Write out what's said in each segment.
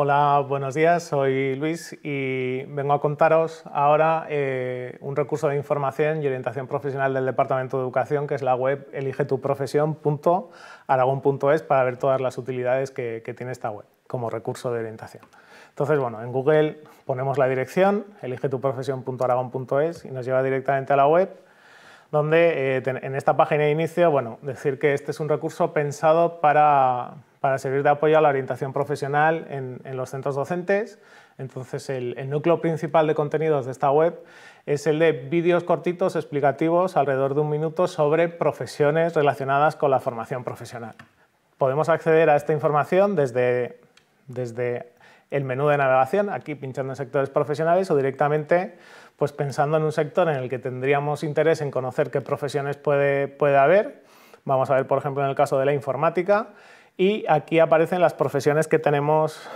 Hola, buenos días, soy Luis y vengo a contaros ahora eh, un recurso de información y orientación profesional del Departamento de Educación, que es la web eligetuprofesión.aragón.es para ver todas las utilidades que, tiene esta web como recurso de orientación. Entonces, bueno, en Google ponemos la dirección eligetuprofesión.aragón.es y nos lleva directamente a la web donde eh, en esta página de inicio, bueno, decir que este es un recurso pensado para, para servir de apoyo a la orientación profesional en, los centros docentes. Entonces, el, núcleo principal de contenidos de esta web es el de vídeos cortitos explicativos, alrededor de un minuto, sobre profesiones relacionadas con la formación profesional. Podemos acceder a esta información desde, el menú de navegación, aquí pinchando en sectores profesionales o directamente pues pensando en un sector en el que tendríamos interés en conocer qué profesiones puede haber. Vamos a ver, por ejemplo, en el caso de la informática, y aquí aparecen las profesiones que tenemos,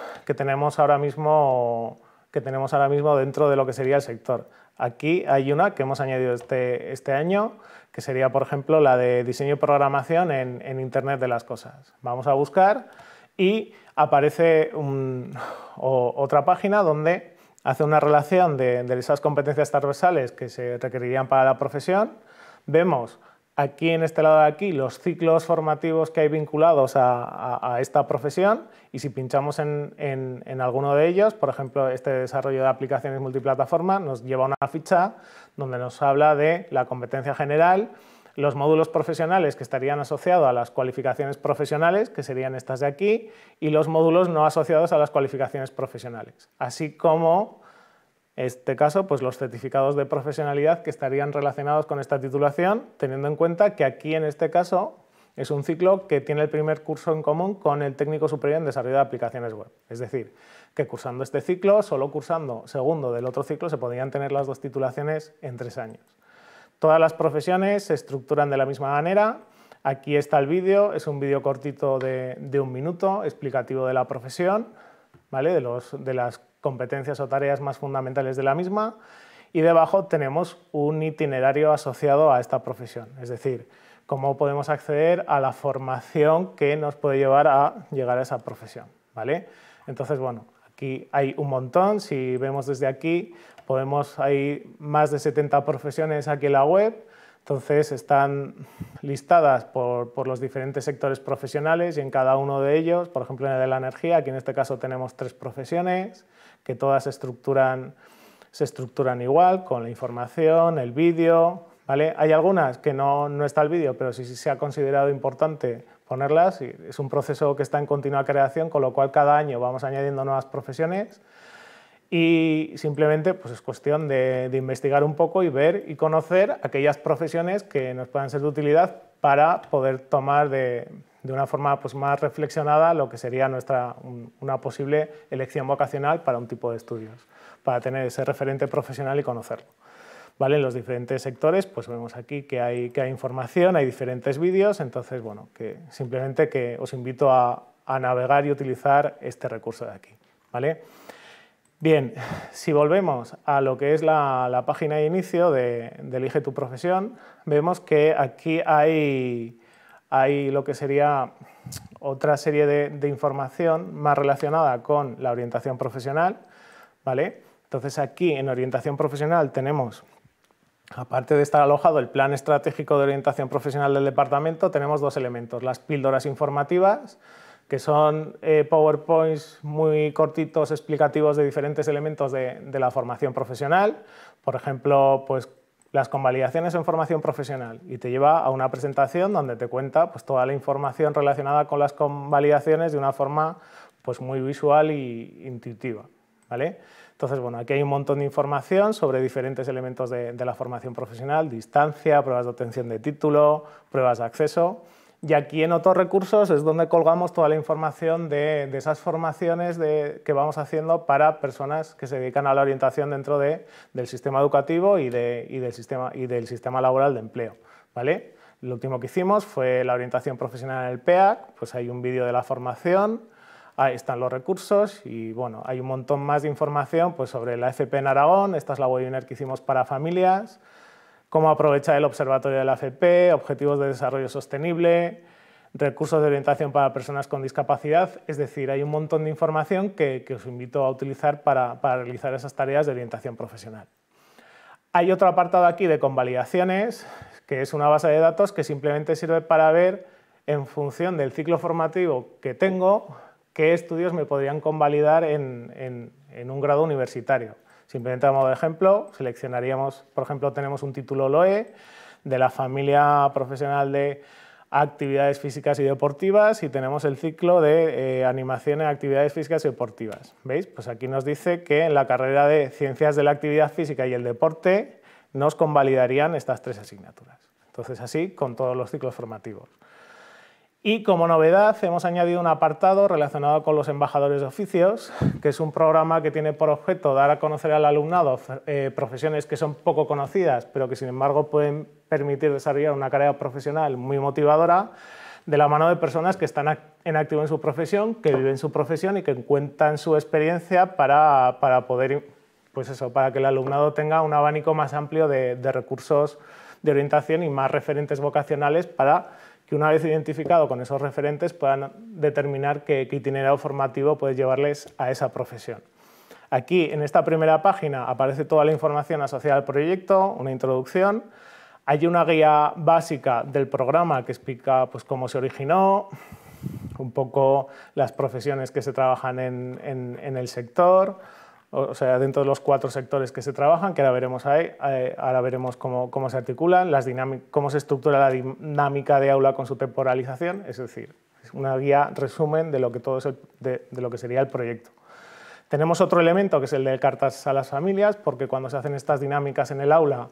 ahora, mismo, que tenemos ahora mismo dentro de lo que sería el sector. Aquí hay una que hemos añadido este, este año, que sería, por ejemplo, la de diseño y programación en, Internet de las Cosas. Vamos a buscar y aparece otra página donde hace una relación de, de esas competencias transversales que se requerirían para la profesión. Vemos aquí en este lado de aquí los ciclos formativos que hay vinculados a, esta profesión y si pinchamos en, en, alguno de ellos, por ejemplo, este desarrollo de aplicaciones multiplataforma nos lleva a una ficha donde nos habla de la competencia general, los módulos profesionales que estarían asociados a las cualificaciones profesionales, que serían estas de aquí, y los módulos no asociados a las cualificaciones profesionales, así como este caso, pues los certificados de profesionalidad que estarían relacionados con esta titulación, teniendo en cuenta que aquí en este caso es un ciclo que tiene el primer curso en común con el técnico superior en desarrollo de aplicaciones web. Es decir, que cursando este ciclo, solo cursando segundo del otro ciclo, se podrían tener las dos titulaciones en tres años. Todas las profesiones se estructuran de la misma manera. Aquí está el vídeo, es un vídeo cortito de, un minuto, explicativo de la profesión, ¿vale? de, los, de las competencias o tareas más fundamentales de la misma y debajo tenemos un itinerario asociado a esta profesión, es decir, cómo podemos acceder a la formación que nos puede llevar a llegar a esa profesión. ¿vale? Entonces, bueno, aquí hay un montón, si vemos desde aquí, podemos, hay más de 70 profesiones aquí en la web, entonces están listadas por, por, los diferentes sectores profesionales y en cada uno de ellos, por ejemplo en el de la energía, aquí en este caso tenemos tres profesiones, que todas se estructuran, se estructuran igual, con la información, el vídeo, ¿vale? Hay algunas que no, no está el vídeo, pero sí, se ha considerado importante ponerlas, y es un proceso que está en continua creación, con lo cual cada año vamos añadiendo nuevas profesiones, y simplemente pues es cuestión de, investigar un poco y ver y conocer aquellas profesiones que nos puedan ser de utilidad para poder tomar de, de una forma pues, más reflexionada lo que sería nuestra, una posible elección vocacional para un tipo de estudios, para tener ese referente profesional y conocerlo. ¿Vale? En los diferentes sectores, pues vemos aquí que hay, que hay información, hay diferentes vídeos, entonces, bueno, que simplemente que os invito a, navegar y utilizar este recurso de aquí, ¿vale? Bien, si volvemos a lo que es la, página de inicio de, Elige tu profesión, vemos que aquí hay hay lo que sería otra serie de, información más relacionada con la orientación profesional, ¿vale? Entonces aquí en orientación profesional tenemos Aparte de estar alojado el plan estratégico de orientación profesional del departamento, tenemos dos elementos. Las píldoras informativas, que son eh, PowerPoints muy cortitos explicativos de diferentes elementos de, de, la formación profesional. Por ejemplo, pues las convalidaciones en formación profesional y te lleva a una presentación donde te cuenta pues, toda la información relacionada con las convalidaciones de una forma pues, muy visual e intuitiva. Entonces, bueno, aquí hay un montón de información sobre diferentes elementos de la formación profesional, distancia, pruebas de obtención de título, pruebas de acceso. Y aquí en otros recursos es donde colgamos toda la información de, esas formaciones que vamos haciendo para personas que se dedican a la orientación dentro del sistema educativo y, del sistema, laboral de empleo. ¿vale? Lo último que hicimos fue la orientación profesional en el PEAC, pues hay un vídeo de la formación, ahí están los recursos y bueno, hay un montón más de información pues, sobre la FP e en Aragón, esta es la webinar que hicimos para familias, cómo aprovechar el observatorio de la objetivos de desarrollo sostenible, recursos de orientación para personas con discapacidad, es decir, hay un montón de información que, os invito a utilizar para, realizar esas tareas de orientación profesional. Hay otro apartado aquí de convalidaciones, que es una base de datos que simplemente sirve para ver, en función del ciclo formativo que tengo, qué estudios me podrían convalidar en un grado universitario. Simplemente a modo de ejemplo, seleccionaríamos, por ejemplo, tenemos un título LOE de la familia profesional de actividades físicas y deportivas y tenemos el ciclo de eh, animación en actividades físicas y deportivas. ¿Veis? Pues aquí nos dice que en la carrera de ciencias de la actividad física y el deporte nos convalidarían estas tres asignaturas. Entonces así con todos los ciclos formativos. Y como novedad hemos añadido un apartado relacionado con los embajadores de oficios, que es un programa que tiene por objeto dar a conocer al alumnado eh, profesiones que son poco conocidas, pero que sin embargo pueden permitir desarrollar una carrera profesional muy motivadora de la mano de personas que están en activo en su profesión, que viven su profesión y que cuentan su experiencia para, poder, pues eso, para que el alumnado tenga un abanico más amplio de recursos de orientación y más referentes vocacionales para una vez identificado con esos referentes puedan determinar qué, itinerario formativo puede llevarles a esa profesión. Aquí, en esta primera página, aparece toda la información asociada al proyecto, una introducción. Hay una guía básica del programa que explica pues, cómo se originó, un poco las profesiones que se trabajan en el sector, o sea, dentro de los cuatro sectores que se trabajan, que ahora veremos, ahí, eh, ahora veremos cómo, cómo se articulan, las cómo se estructura la dinámica de aula con su temporalización, es decir, es una guía resumen de lo que, todo de, lo que sería el proyecto. Tenemos otro elemento que es el de cartas a las familias, porque cuando se hacen estas dinámicas en el aula,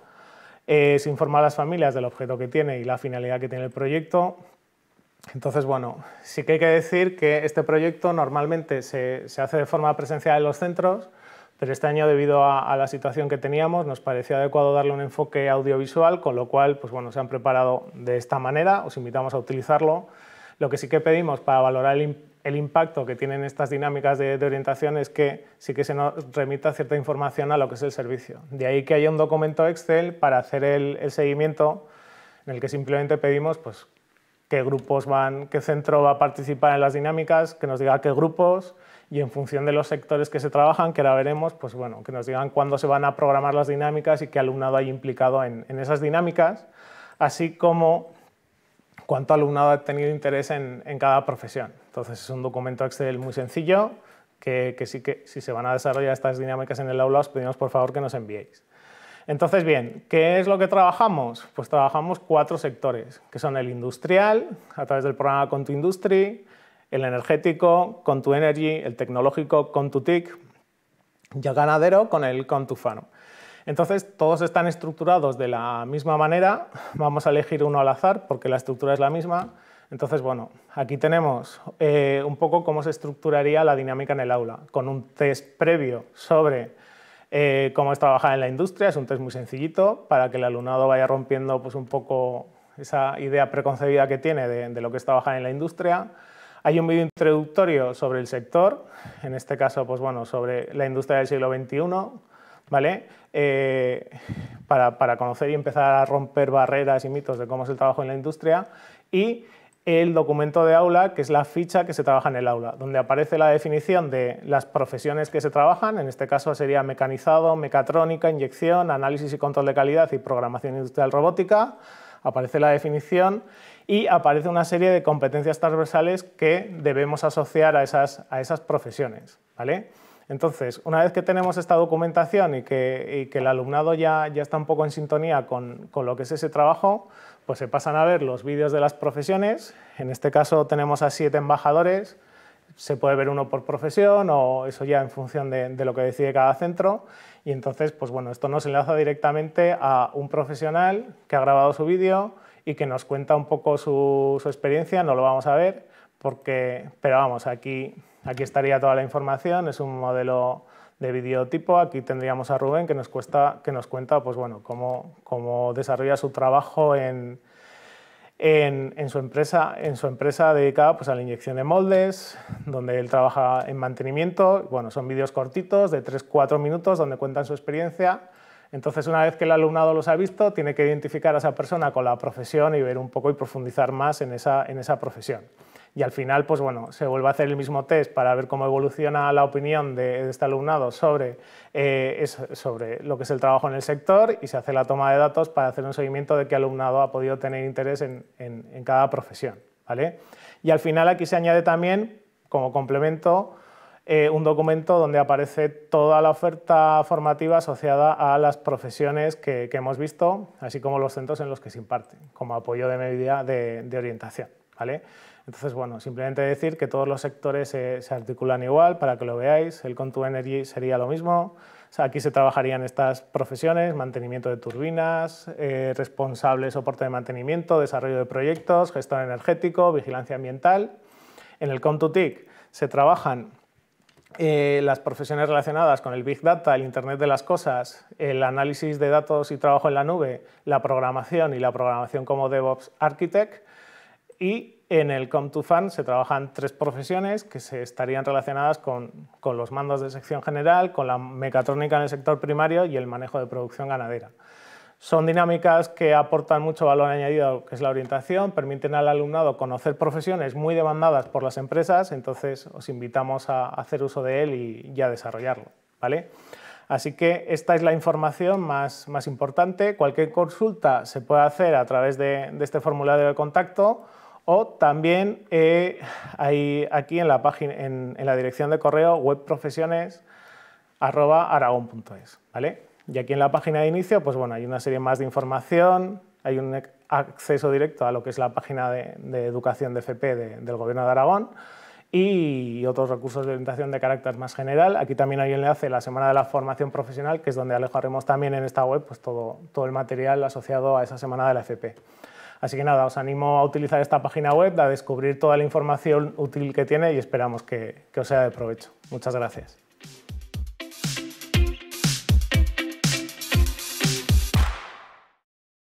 eh, se informa a las familias del objeto que tiene y la finalidad que tiene el proyecto, entonces, bueno, sí que hay que decir que este proyecto normalmente se, se, hace de forma presencial en los centros, pero este año, debido a, la situación que teníamos, nos parecía adecuado darle un enfoque audiovisual, con lo cual pues se han preparado de esta manera, os invitamos a utilizarlo. Lo que sí que pedimos para valorar el, impacto que tienen estas dinámicas de, orientación es que sí que se nos remita cierta información a lo que es el servicio. De ahí que haya un documento Excel para hacer el, seguimiento en el que simplemente pedimos pues, qué grupos van, qué centro va a participar en las dinámicas, que nos diga qué grupos, y en función de los sectores que se trabajan, que ahora veremos, pues bueno, que nos digan cuándo se van a programar las dinámicas y qué alumnado hay implicado en, en esas dinámicas, así como cuánto alumnado ha tenido interés en, en, cada profesión. Entonces es un documento Excel muy sencillo, que, que sí que si se van a desarrollar estas dinámicas en el aula os pedimos por favor que nos enviéis. Entonces, bien, ¿qué es lo que trabajamos? Pues trabajamos cuatro sectores, que son el industrial, a través del programa Conto Industry, el energético con tu energy, el tecnológico con tu TIC y el ganadero con el con tu fano. Entonces, todos están estructurados de la misma manera, vamos a elegir uno al azar porque la estructura es la misma. Entonces, bueno, aquí tenemos eh, un poco cómo se estructuraría la dinámica en el aula, con un test previo sobre eh, cómo es trabajar en la industria, es un test muy sencillito para que el alumnado vaya rompiendo pues, un poco esa idea preconcebida que tiene de, de lo que es trabajar en la industria. Hay un vídeo introductorio sobre el sector, en este caso, pues bueno, sobre la industria del siglo XXI, ¿vale? Eh, para, para, conocer y empezar a romper barreras y mitos de cómo es el trabajo en la industria. Y el documento de aula, que es la ficha que se trabaja en el aula, donde aparece la definición de las profesiones que se trabajan, en este caso sería mecanizado, mecatrónica, inyección, análisis y control de calidad y programación industrial robótica, aparece la definición y aparece una serie de competencias transversales que debemos asociar a esas, profesiones. ¿vale? Entonces, una vez que tenemos esta documentación y que, el alumnado ya, está un poco en sintonía con, lo que es ese trabajo, pues se pasan a ver los vídeos de las profesiones. En este caso tenemos a siete embajadores, se puede ver uno por profesión o eso ya en función de, de lo que decide cada centro. Y entonces, pues bueno, esto nos enlaza directamente a un profesional que ha grabado su vídeo, y que nos cuenta un poco su, experiencia, no lo vamos a ver, porque, pero vamos, aquí, aquí estaría toda la información, es un modelo de videotipo, aquí tendríamos a Rubén que nos, cuesta, que nos cuenta pues bueno, cómo, cómo desarrolla su trabajo en, en, su empresa, en su empresa dedicada pues, a la inyección de moldes, donde él trabaja en mantenimiento. Bueno, son vídeos cortitos de 3-4 minutos donde cuentan su experiencia entonces, una vez que el alumnado los ha visto, tiene que identificar a esa persona con la profesión y ver un poco y profundizar más en esa, profesión. Y al final, pues bueno, se vuelve a hacer el mismo test para ver cómo evoluciona la opinión de, este alumnado eh, sobre, lo que es el trabajo en el sector y se hace la toma de datos para hacer un seguimiento de qué alumnado ha podido tener interés en, cada profesión. Y al final aquí se añade también, como complemento, eh, un documento donde aparece toda la oferta formativa asociada a las profesiones que, hemos visto, así como los centros en los que se imparten, como apoyo de medida de, orientación. ¿vale? Entonces, bueno, simplemente decir que todos los sectores se, articulan igual para que lo veáis. El Conto Energy sería lo mismo. aquí se trabajarían estas profesiones, mantenimiento de turbinas, eh, responsable soporte de mantenimiento, desarrollo de proyectos, gestión energético, vigilancia ambiental. En el Contutic se trabajan eh, las profesiones relacionadas con el Big Data, el Internet de las Cosas, el análisis de datos y trabajo en la nube, la programación y la programación como DevOps Architect. Y en el Come to fan se trabajan tres profesiones que se estarían relacionadas con, con los mandos de sección general, con la mecatrónica en el sector primario y el manejo de producción ganadera. Son dinámicas que aportan mucho valor añadido, que es la orientación, permiten al alumnado conocer profesiones muy demandadas por las empresas, entonces os invitamos a hacer uso de él y, ya desarrollarlo. ¿vale? Así que esta es la información más, importante. Cualquier consulta se puede hacer a través de, este formulario de contacto o también eh, hay aquí en la, página, en, la dirección de correo webprofesiones.aragón.es. ¿vale? Y aquí en la página de inicio, pues bueno, hay una serie más de información, hay un acceso directo a lo que es la página de, educación de FP del Gobierno de Aragón y otros recursos de orientación de carácter más general. Aquí también hay un enlace a la Semana de la Formación Profesional, que es donde alejaremos también en esta web pues todo, el material asociado a esa Semana de la FP. Así que nada, os animo a utilizar esta página web, a descubrir toda la información útil que tiene y esperamos que os sea de provecho. Muchas gracias.